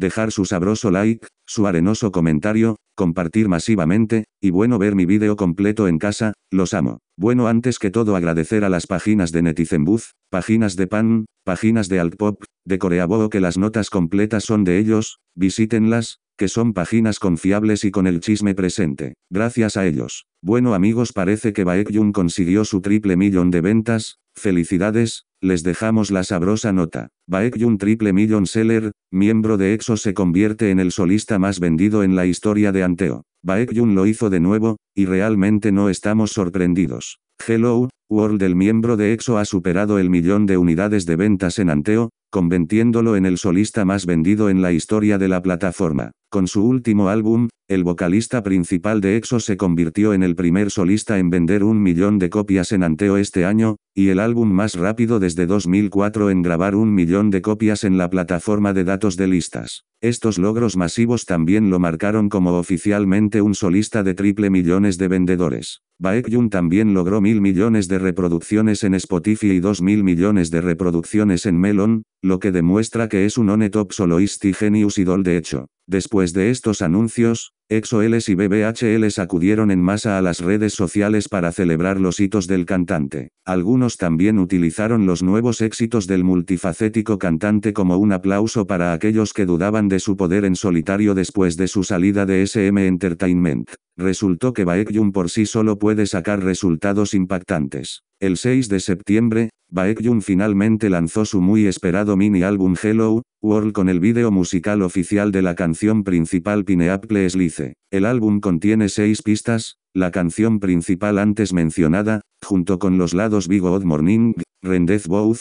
dejar su sabroso like, su arenoso comentario, compartir masivamente, y bueno ver mi vídeo completo en casa, los amo. Bueno antes que todo agradecer a las páginas de netizenbuzz, páginas de Pan, páginas de Altpop, de Coreaboo que las notas completas son de ellos, visítenlas, que son páginas confiables y con el chisme presente. Gracias a ellos. Bueno amigos parece que Baekhyun consiguió su triple millón de ventas, felicidades, les dejamos la sabrosa nota. Baekhyun triple millón seller, miembro de EXO se convierte en el solista más vendido en la historia de Anteo. Baekhyun lo hizo de nuevo, y realmente no estamos sorprendidos. Hello, World el miembro de EXO ha superado el millón de unidades de ventas en Anteo, convirtiéndolo en el solista más vendido en la historia de la plataforma. Con su último álbum, el vocalista principal de EXO se convirtió en el primer solista en vender un millón de copias en Anteo este año, y el álbum más rápido desde 2004 en grabar un millón de copias en la plataforma de datos de listas. Estos logros masivos también lo marcaron como oficialmente un solista de triple millones de vendedores. Baekhyun también logró mil millones de reproducciones en Spotify y 2.000 millones de reproducciones en Melon, lo que demuestra que es un one top soloist y genius idol de hecho. Después de estos anuncios, exo y BBHLs acudieron en masa a las redes sociales para celebrar los hitos del cantante. Algunos también utilizaron los nuevos éxitos del multifacético cantante como un aplauso para aquellos que dudaban de su poder en solitario después de su salida de SM Entertainment. Resultó que Baekhyun por sí solo puede sacar resultados impactantes. El 6 de septiembre, Baekhyun finalmente lanzó su muy esperado mini álbum Hello, World con el video musical oficial de la canción principal Pineapple Slice. El álbum contiene seis pistas, la canción principal antes mencionada, junto con los lados Big Good Morning, Rendez Both,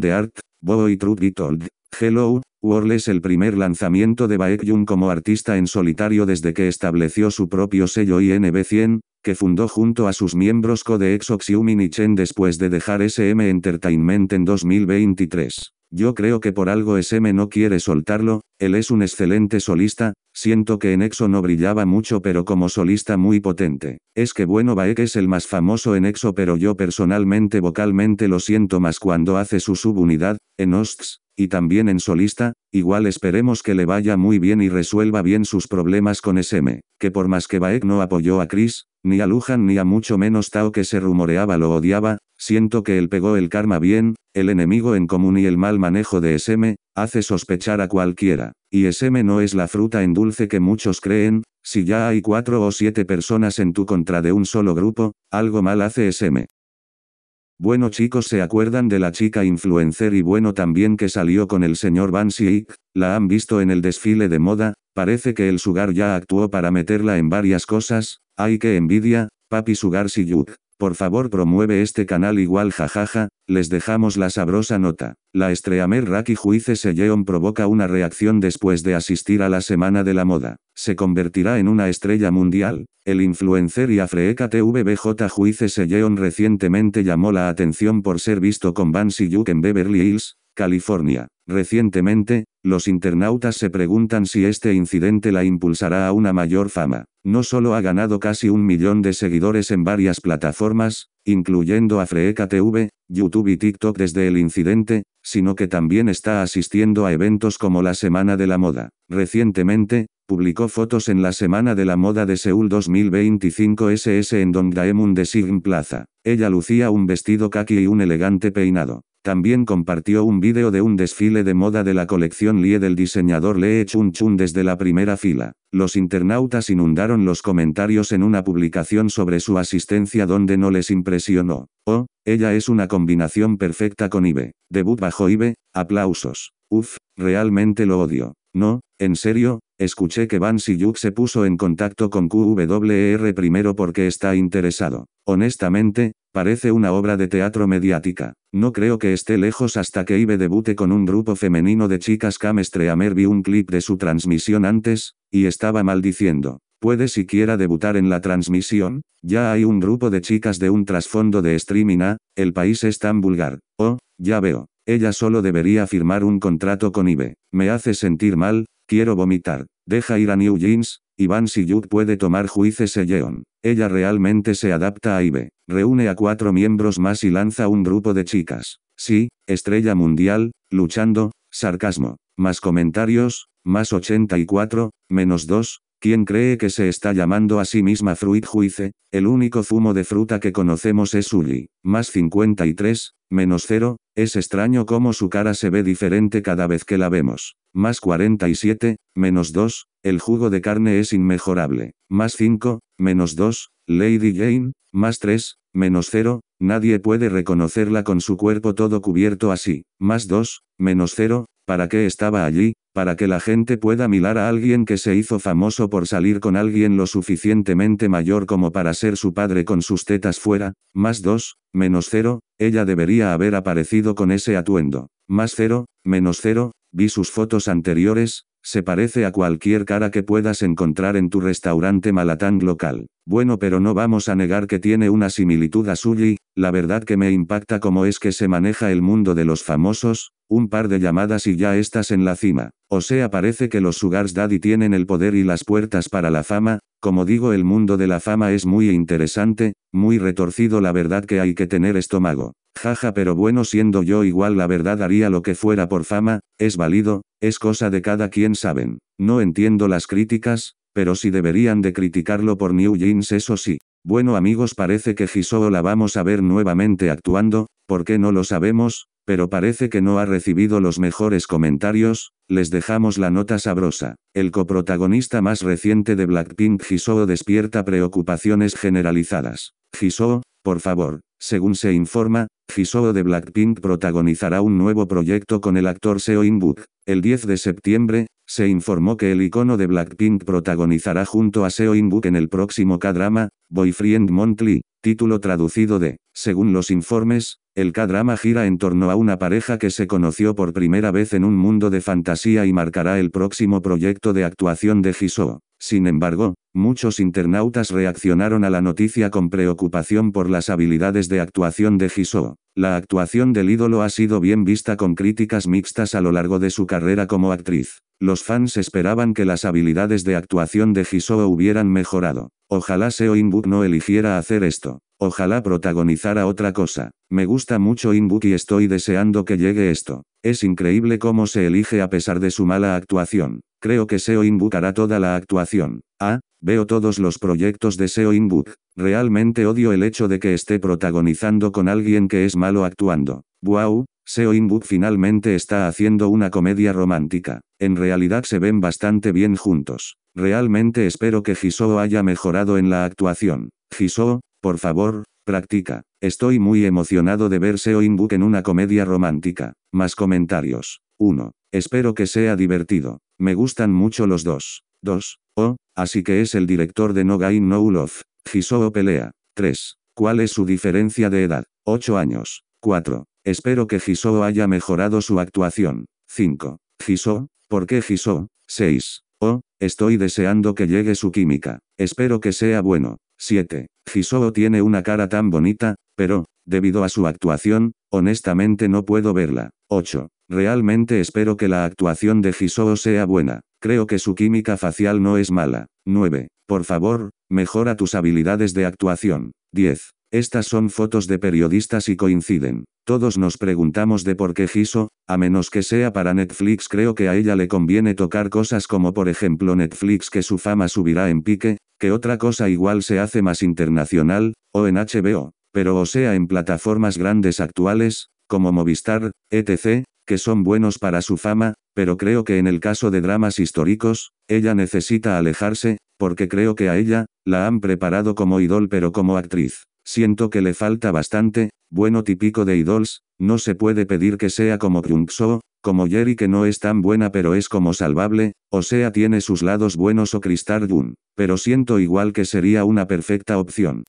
The Art, Boy Truth Be Told, Hello, World es el primer lanzamiento de Baekhyun como artista en solitario desde que estableció su propio sello INB100, que fundó junto a sus miembros Code Xiumin y Chen después de dejar SM Entertainment en 2023. Yo creo que por algo SM no quiere soltarlo, él es un excelente solista, siento que en EXO no brillaba mucho pero como solista muy potente. Es que bueno Baek es el más famoso en EXO pero yo personalmente vocalmente lo siento más cuando hace su subunidad, en OSTS, y también en solista, igual esperemos que le vaya muy bien y resuelva bien sus problemas con SM, que por más que Baek no apoyó a Chris, ni a Lujan ni a mucho menos Tao que se rumoreaba lo odiaba, siento que él pegó el karma bien, el enemigo en común y el mal manejo de SM, hace sospechar a cualquiera, y SM no es la fruta en dulce que muchos creen, si ya hay cuatro o siete personas en tu contra de un solo grupo, algo mal hace SM. Bueno chicos se acuerdan de la chica influencer y bueno también que salió con el señor Van la han visto en el desfile de moda, parece que el Sugar ya actuó para meterla en varias cosas, ay que envidia, papi Sugar Siyuk. Por favor promueve este canal igual jajaja, les dejamos la sabrosa nota. La estreamer Raki Juice Seyeon provoca una reacción después de asistir a la Semana de la Moda. Se convertirá en una estrella mundial. El influencer y afreeca TVBJ Juice Seyeon recientemente llamó la atención por ser visto con Bansi Yuk en Beverly Hills, California. Recientemente, los internautas se preguntan si este incidente la impulsará a una mayor fama. No solo ha ganado casi un millón de seguidores en varias plataformas, incluyendo a YouTube y TikTok desde el incidente, sino que también está asistiendo a eventos como la Semana de la Moda. Recientemente, publicó fotos en la Semana de la Moda de Seúl 2025 SS en Dongdaemun de Plaza. Ella lucía un vestido kaki y un elegante peinado. También compartió un vídeo de un desfile de moda de la colección Lie del diseñador Lee Chun Chun desde la primera fila. Los internautas inundaron los comentarios en una publicación sobre su asistencia donde no les impresionó. Oh, ella es una combinación perfecta con Ibe. Debut bajo Ibe, aplausos. Uf, realmente lo odio. No, en serio, Escuché que Van Siyuk se puso en contacto con QWR primero porque está interesado. Honestamente, parece una obra de teatro mediática. No creo que esté lejos hasta que Ibe debute con un grupo femenino de chicas Camestreamer. Vi un clip de su transmisión antes, y estaba maldiciendo. ¿Puede siquiera debutar en la transmisión? Ya hay un grupo de chicas de un trasfondo de streaming el país es tan vulgar. Oh, ya veo. Ella solo debería firmar un contrato con Ibe. Me hace sentir mal, quiero vomitar. Deja ir a New Jeans, Iván Siyuk puede tomar juices Yeon. Ella realmente se adapta a Ibe. Reúne a cuatro miembros más y lanza un grupo de chicas. Sí, estrella mundial, luchando, sarcasmo. Más comentarios, más 84, menos 2, ¿Quién cree que se está llamando a sí misma Fruit Juice? El único zumo de fruta que conocemos es Uli. Más 53, menos 0, es extraño cómo su cara se ve diferente cada vez que la vemos. Más 47, menos 2, el jugo de carne es inmejorable. Más 5, menos 2, Lady Jane, más 3, menos 0, nadie puede reconocerla con su cuerpo todo cubierto así. Más 2, menos 0, ¿Para qué estaba allí? Para que la gente pueda mirar a alguien que se hizo famoso por salir con alguien lo suficientemente mayor como para ser su padre con sus tetas fuera, más 2, menos 0, ella debería haber aparecido con ese atuendo, más 0, menos 0, vi sus fotos anteriores, se parece a cualquier cara que puedas encontrar en tu restaurante malatang local. Bueno, pero no vamos a negar que tiene una similitud a suji, la verdad que me impacta cómo es que se maneja el mundo de los famosos, un par de llamadas y ya estás en la cima. O sea, parece que los Sugars Daddy tienen el poder y las puertas para la fama, como digo, el mundo de la fama es muy interesante, muy retorcido, la verdad que hay que tener estómago. Jaja pero bueno siendo yo igual la verdad haría lo que fuera por fama, es válido, es cosa de cada quien saben. No entiendo las críticas, pero si deberían de criticarlo por New Jeans eso sí. Bueno amigos parece que Hisoo la vamos a ver nuevamente actuando, porque no lo sabemos, pero parece que no ha recibido los mejores comentarios, les dejamos la nota sabrosa. El coprotagonista más reciente de Blackpink Hisoo despierta preocupaciones generalizadas. Hisoo, por favor, según se informa, Jisoo de Blackpink protagonizará un nuevo proyecto con el actor Seo in El 10 de septiembre, se informó que el icono de Blackpink protagonizará junto a Seo in en el próximo K-drama, Boyfriend Monthly, título traducido de, según los informes, el K-drama gira en torno a una pareja que se conoció por primera vez en un mundo de fantasía y marcará el próximo proyecto de actuación de Jisoo. Sin embargo, muchos internautas reaccionaron a la noticia con preocupación por las habilidades de actuación de Jisoo. La actuación del ídolo ha sido bien vista con críticas mixtas a lo largo de su carrera como actriz. Los fans esperaban que las habilidades de actuación de Jisoo hubieran mejorado. Ojalá Seo in no eligiera hacer esto. Ojalá protagonizara otra cosa. Me gusta mucho Inbook y estoy deseando que llegue esto. Es increíble cómo se elige a pesar de su mala actuación. Creo que SEO Inbook hará toda la actuación. Ah, veo todos los proyectos de SEO Inbook. Realmente odio el hecho de que esté protagonizando con alguien que es malo actuando. Wow, SEO Inbook finalmente está haciendo una comedia romántica. En realidad se ven bastante bien juntos. Realmente espero que Jisoo haya mejorado en la actuación. Jisoo, por favor, practica. Estoy muy emocionado de ver Guk en una comedia romántica. Más comentarios. 1. Espero que sea divertido. Me gustan mucho los dos. 2. Oh, así que es el director de No Gain No Love. Jisoo pelea. 3. ¿Cuál es su diferencia de edad? 8 años. 4. Espero que Jisoo haya mejorado su actuación. 5. Jisoo, ¿por qué Jisoo? 6. Oh, estoy deseando que llegue su química. Espero que sea bueno. 7. Jisoo tiene una cara tan bonita, pero, debido a su actuación, honestamente no puedo verla. 8. Realmente espero que la actuación de Jisoo sea buena. Creo que su química facial no es mala. 9. Por favor, mejora tus habilidades de actuación. 10. Estas son fotos de periodistas y coinciden. Todos nos preguntamos de por qué Giso, a menos que sea para Netflix creo que a ella le conviene tocar cosas como por ejemplo Netflix que su fama subirá en pique, que otra cosa igual se hace más internacional, o en HBO, pero o sea en plataformas grandes actuales, como Movistar, etc., que son buenos para su fama, pero creo que en el caso de dramas históricos, ella necesita alejarse, porque creo que a ella, la han preparado como idol pero como actriz. Siento que le falta bastante, bueno típico de idols, no se puede pedir que sea como kyung como Jerry que no es tan buena pero es como salvable, o sea tiene sus lados buenos o Cristardun, pero siento igual que sería una perfecta opción.